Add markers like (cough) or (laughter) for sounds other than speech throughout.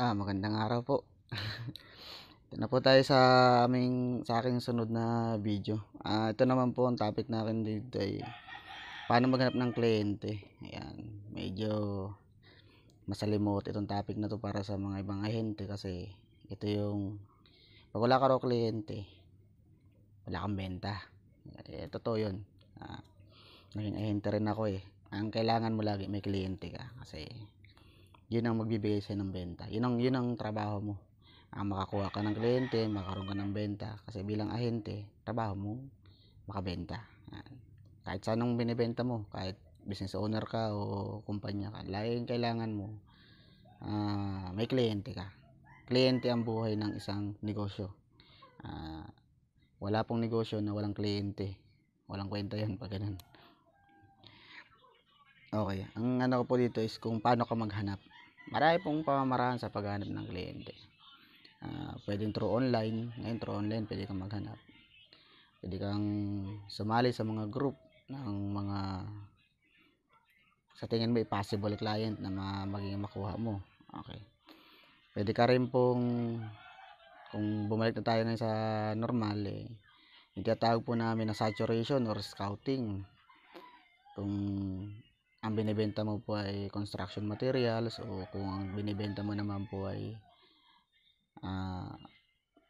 Ah, magandang araw po. (laughs) ito na po tayo sa aming sa aking sunod na video. Ah, ito naman po ang topic natin dito ay paano maghanap ng kliyente. Ayun, medyo masalimot itong topic na to para sa mga ibang ahente kasi ito yung pag wala ka raw kliyente, wala kang benta. Eh, totoo yun. Ah, naging ahente rin ako eh. Ang kailangan mo lagi may kliyente ka kasi yun ang magbibigay sa'yo ng benta. Yun ang, yun ang trabaho mo. Ah, makakuha ka ng kliyente, makaroon ka ng benta. Kasi bilang ahente, trabaho mo, makabenta. Ah, kahit sa anong binibenta mo, kahit business owner ka o kumpanya ka, laging kailangan mo ah, may kliyente ka. Kliyente ang buhay ng isang negosyo. Ah, wala pong negosyo na walang kliyente. Walang kwenta yan pag ganun. Okay. Ang ano ko po dito is kung paano ka maghanap Marami pong pamamaraan sa paghanap ng kliyente. Uh, pwedeng through online. Ngayon through online pwede kang maghanap. Pwede kang sumali sa mga group ng mga sa tingin mo possible client na ma maging makuha mo. Okay. Pwede ka rin pong kung bumalik na tayo ngayon sa normal eh, yung tinatawag po namin na saturation or scouting kung ang binibenta mo po ay construction materials o kung ang binibenta mo naman po ay uh,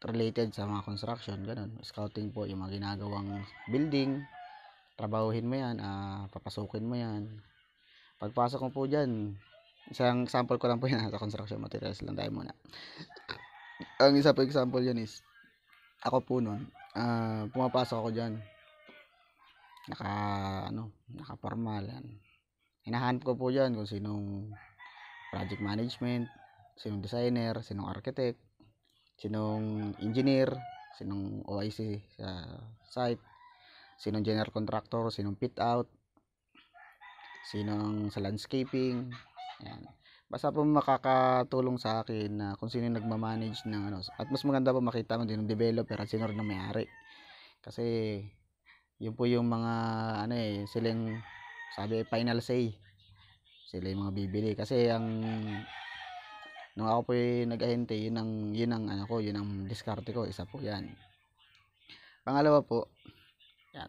related sa mga construction, ganun. Scouting po yung mga ginagawang building, trabahuhin mo yan, uh, papasukin mo yan. Pagpasok mo po dyan, isang sample ko lang po (laughs) yan, sa construction materials lang tayo muna. ang isa po example yan is, ako po nun, uh, pumapasok ako dyan, naka, ano, naka formal yan hinahanap ko po dyan kung sinong project management, sinong designer, sinong architect, sinong engineer, sinong OIC sa site, sinong general contractor, sinong fit out, sinong sa landscaping, yan. Basta po makakatulong sa akin na kung sino nagma-manage ng ano. At mas maganda po makita mo din ng developer at sino rin ang may-ari. Kasi yun po yung mga ano eh, silang sabi final say sila yung mga bibili kasi ang nung ako po nag-ahente yun ang yun ang ano ko yun ang diskarte ko isa po yan pangalawa po yan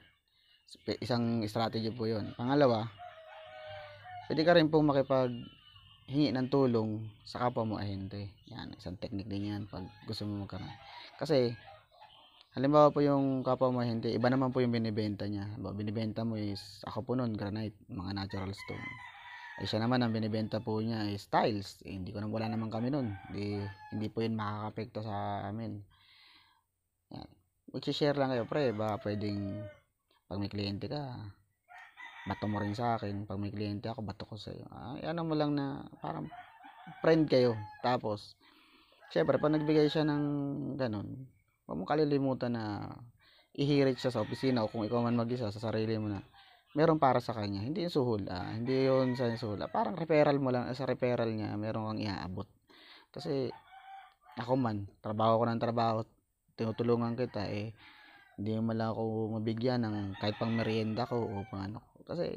isang strategy po yun pangalawa pwede ka rin po makipag hingi ng tulong sa kapwa mo ahente yan isang technique din yan pag gusto mo magkaroon kasi Halimbawa po yung kapwa mo hindi, iba naman po yung binibenta niya. Halimbawa, binibenta mo is, ako po noon, granite, mga natural stone. Ay eh, siya naman, ang binibenta po niya is tiles. Eh, hindi ko naman, wala naman kami noon. Hindi, hindi po yun makakapekto sa amin. Yan. Mag-share lang kayo, pre. Ba, pwedeng, pag may kliyente ka, bato mo rin sa akin. Pag may kliyente ako, bato ko sa'yo. Ay, ano mo lang na, parang, friend kayo. Tapos, syempre, pag nagbigay siya ng ganun, huwag mo kalilimutan na ihirit siya sa opisina o kung ikaw man mag-isa sa sarili mo na meron para sa kanya. Hindi yung suhol. Ah. Hindi yun sa suhol. Ah, parang referral mo lang. Sa referral niya, meron kang iaabot. Kasi, ako man, trabaho ko ng trabaho, tinutulungan kita, eh, hindi mo lang ako mabigyan ng kahit pang merienda ko o pang ano. Kasi,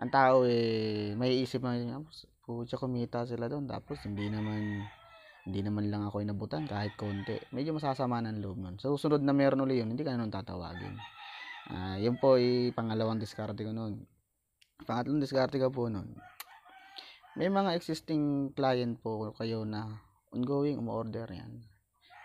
ang tao eh, may isip na, putya kumita sila doon, tapos hindi naman hindi naman lang ako inabutan kahit konti. Medyo masasama ng loob nun. so, susunod na meron ulit yun, hindi ka na nun tatawagin. Uh, yun po ay pangalawang diskarte ko nun. Pangatlong diskarte ko po nun. May mga existing client po kayo na ongoing umorder yan.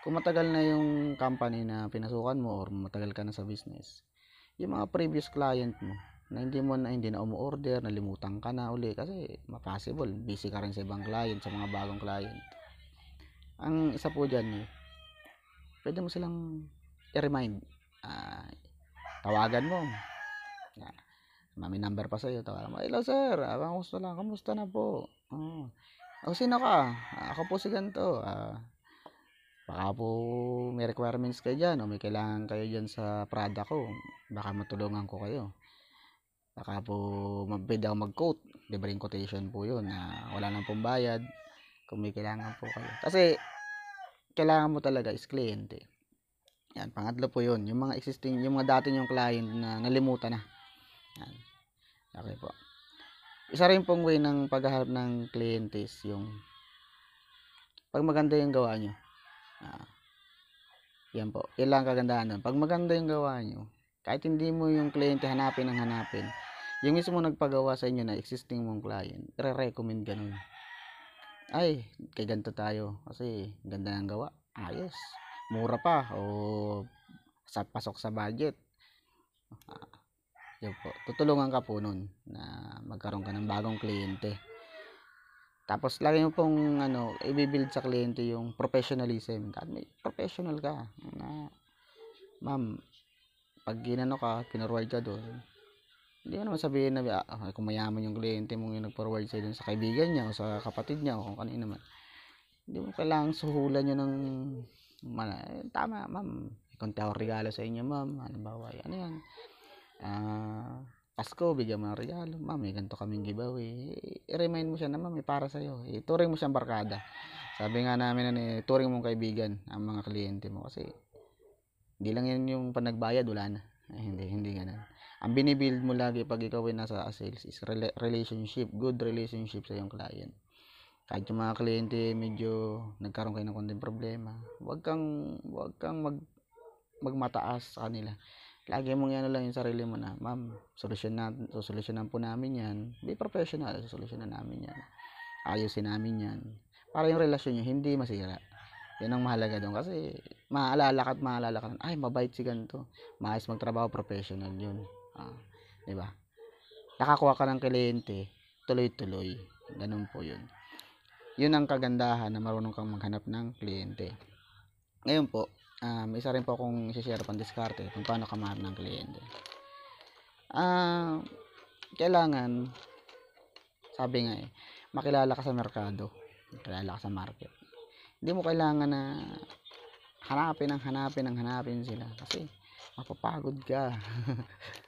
Kung matagal na yung company na pinasukan mo or matagal ka na sa business, yung mga previous client mo na hindi mo na hindi na umu-order, nalimutan ka na uli kasi possible busy ka rin sa ibang client, sa mga bagong client ang isa po dyan eh, pwede mo silang i-remind uh, tawagan mo yeah. mami number pa sa'yo tawagan mo hello sir abang ah, gusto lang kamusta na po oh. oh sino ka ah, ako po si ganito ah uh, baka po may requirements kayo dyan o may kailangan kayo dyan sa Prada ko baka matulungan ko kayo baka po pwede ako mag-quote libreng quotation po yun na uh, wala pong bayad kung may kailangan po kayo. Kasi, kailangan mo talaga is kliyente. Yan, pangatlo po yun. Yung mga existing, yung mga dati yung client na nalimutan na. Yan. Okay po. Isa rin pong way ng paghaharap ng kliyente is yung pag maganda yung gawa nyo. Ah, yan po. Yan lang kagandaan doon. Pag maganda yung gawa nyo, kahit hindi mo yung kliyente hanapin ang hanapin, yung mismo nagpagawa sa inyo na existing mong client, re-recommend ganun ay kay ganito tayo kasi ganda ng gawa ayos mura pa o sa pasok sa budget uh, po tutulungan ka po nun na magkaroon ka ng bagong kliyente tapos lagi mo pong ano i-build sa kliyente yung professionalism kahit may professional ka na ma'am pag ginano ka pinarward ka doon hindi naman sabihin na ah, kung mayaman yung kliyente mo yung nag-forward sa'yo sa kaibigan niya o sa kapatid niya o kung kanino man hindi mo kailangang suhulan nyo ng man, eh, tama ma'am konti ako regalo sa inyo ma'am halimbawa ano yan ah Pasko bigyan mo ng regalo ma'am may ganito kaming giveaway i-remind mo siya na ma'am may para sa'yo ituring mo siyang barkada sabi nga namin na ituring eh, mong kaibigan ang mga kliyente mo kasi hindi lang yan yung panagbayad wala na eh, hindi hindi ganun ang binibuild mo lagi pag ikaw ay nasa sales is relationship, good relationship sa iyong client. Kahit yung mga kliyente medyo nagkaroon kayo ng konting problema, huwag kang huwag kang mag magmataas sa kanila. Lagi mong ano lang yung sarili mo na, ma'am, solusyon natin, solusyonan po namin yan. Be professional, so solusyonan namin yan. Ayusin namin yan. Para yung relasyon nyo, hindi masira. Yan ang mahalaga doon kasi maaalala ka at maaalala ka ay mabait si ganito. Maayos magtrabaho, professional yun. Uh, 'Di ba? Nakakuha ka ng kliyente, tuloy-tuloy. Ganun po 'yun. 'Yun ang kagandahan na marunong kang maghanap ng kliyente. Ngayon po, um, isa rin po akong i-share pang diskarte kung paano ka ng kliyente. Ah, uh, kailangan sabi nga eh, makilala ka sa merkado, makilala ka sa market. Hindi mo kailangan na hanapin ang hanapin ang hanapin sila kasi mapapagod ka. (laughs)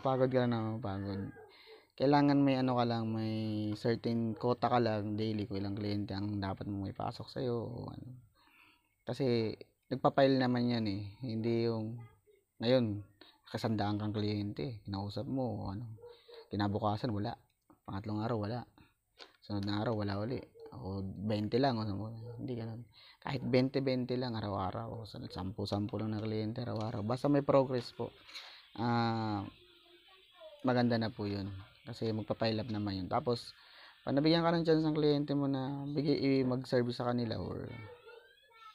pagod ka na pagod kailangan may ano ka lang may certain quota ka lang daily ko ilang kliyente ang dapat mong ipasok sa'yo o ano kasi nagpapail naman yan eh hindi yung ngayon kasandaan kang kliyente kinausap mo ano kinabukasan wala pangatlong araw wala sunod na araw wala uli o 20 lang o ano. hindi ganun kahit 20-20 lang araw-araw o 10-10 lang na kliyente araw-araw basta may progress po uh, maganda na po yun kasi magpa-file up naman yun tapos panabigyan ka ng chance ng kliyente mo na bigay mag-service sa kanila or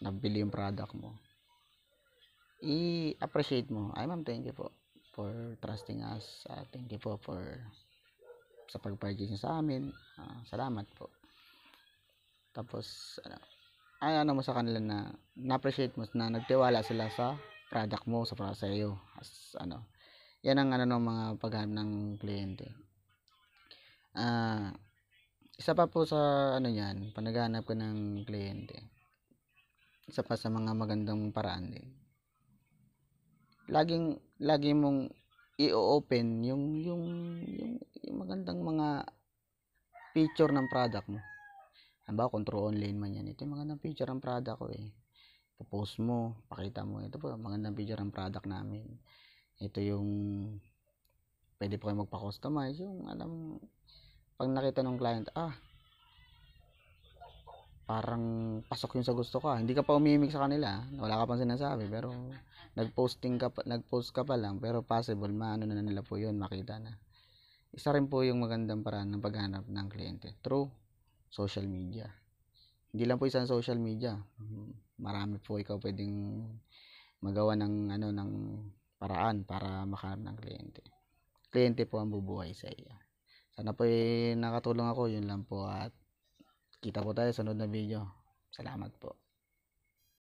nabili yung product mo i-appreciate mo ay ma'am thank you po for trusting us uh, thank you po for sa pag-purchase sa amin uh, salamat po tapos ano, ay ano mo sa kanila na na-appreciate mo na nagtiwala sila sa product mo sa para sa iyo as ano yan ang ano ng mga paghanap ng kliyente ah uh, isa pa po sa ano yan panaghanap ko ng kliyente isa pa sa mga magandang paraan din laging lagi mong i-open yung yung yung, yung magandang mga feature ng product mo Halimbawa, kung true online man yan, ito yung magandang feature ng product ko eh. Pupost mo, pakita mo, ito po, magandang picture ng product namin ito yung pwede pa kayo magpa-customize yung alam pag nakita ng client ah parang pasok yung sa gusto ko ah. hindi ka pa umimik sa kanila ah. wala ka pang sinasabi pero nagposting ka pa, nagpost ka pa lang pero possible maano na nila po yun makita na isa rin po yung magandang paraan ng paghanap ng kliyente through social media hindi lang po isang social media marami po ikaw pwedeng magawa ng ano ng paraan para makahanap ng kliyente. Kliyente po ang bubuhay sa iyo. Sana po ay nakatulong ako. Yun lang po at kita po tayo sa sunod na video. Salamat po.